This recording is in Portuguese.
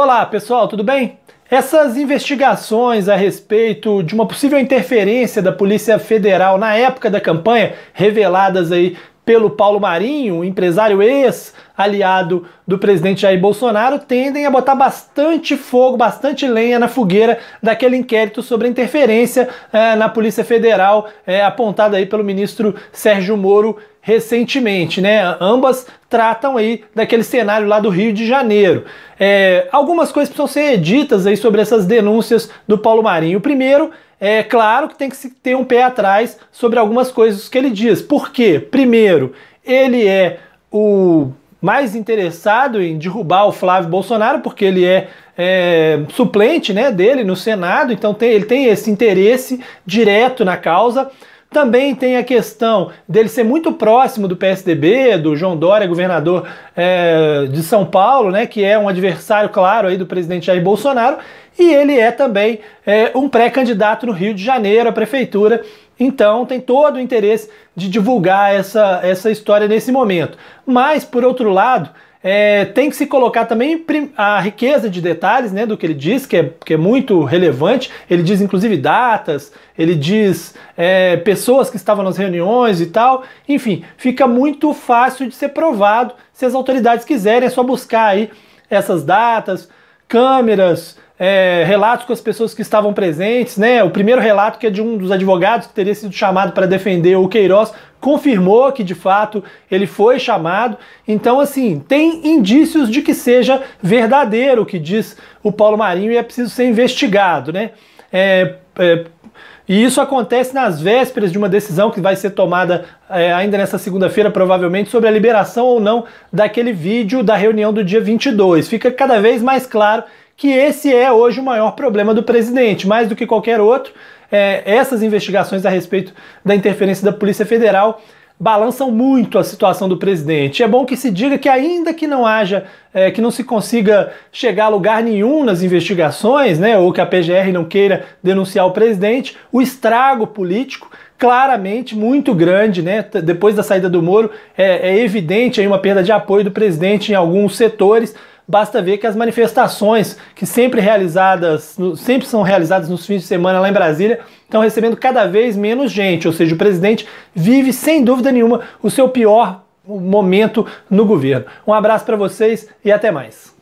Olá pessoal, tudo bem? Essas investigações a respeito de uma possível interferência da Polícia Federal na época da campanha, reveladas aí pelo Paulo Marinho, empresário ex aliado do presidente Jair Bolsonaro, tendem a botar bastante fogo, bastante lenha na fogueira daquele inquérito sobre interferência é, na Polícia Federal, eh, é, apontado aí pelo ministro Sérgio Moro recentemente, né? Ambas tratam aí daquele cenário lá do Rio de Janeiro. É, algumas coisas precisam ser ditas aí sobre essas denúncias do Paulo Marinho. O primeiro é claro que tem que ter um pé atrás sobre algumas coisas que ele diz. Por quê? Primeiro, ele é o mais interessado em derrubar o Flávio Bolsonaro, porque ele é, é suplente né, dele no Senado, então tem, ele tem esse interesse direto na causa. Também tem a questão dele ser muito próximo do PSDB, do João Dória, governador é, de São Paulo, né, que é um adversário claro aí do presidente Jair Bolsonaro, e ele é também é, um pré-candidato no Rio de Janeiro à prefeitura. Então tem todo o interesse de divulgar essa, essa história nesse momento. Mas, por outro lado, é, tem que se colocar também a riqueza de detalhes né, do que ele diz, que é, que é muito relevante. Ele diz inclusive datas, ele diz é, pessoas que estavam nas reuniões e tal. Enfim, fica muito fácil de ser provado se as autoridades quiserem. É só buscar aí essas datas, câmeras, é, relatos com as pessoas que estavam presentes, né? O primeiro relato que é de um dos advogados que teria sido chamado para defender o Queiroz confirmou que de fato ele foi chamado. Então, assim, tem indícios de que seja verdadeiro o que diz o Paulo Marinho e é preciso ser investigado, né? É, é, e isso acontece nas vésperas de uma decisão que vai ser tomada é, ainda nessa segunda-feira, provavelmente, sobre a liberação ou não daquele vídeo da reunião do dia 22. Fica cada vez mais claro que esse é hoje o maior problema do presidente, mais do que qualquer outro. É, essas investigações a respeito da interferência da Polícia Federal balançam muito a situação do presidente. É bom que se diga que ainda que não haja, é, que não se consiga chegar a lugar nenhum nas investigações, né, ou que a PGR não queira denunciar o presidente, o estrago político claramente muito grande, né? Depois da saída do Moro, é, é evidente aí uma perda de apoio do presidente em alguns setores. Basta ver que as manifestações que sempre realizadas, sempre são realizadas nos fins de semana lá em Brasília, estão recebendo cada vez menos gente, ou seja, o presidente vive sem dúvida nenhuma o seu pior momento no governo. Um abraço para vocês e até mais.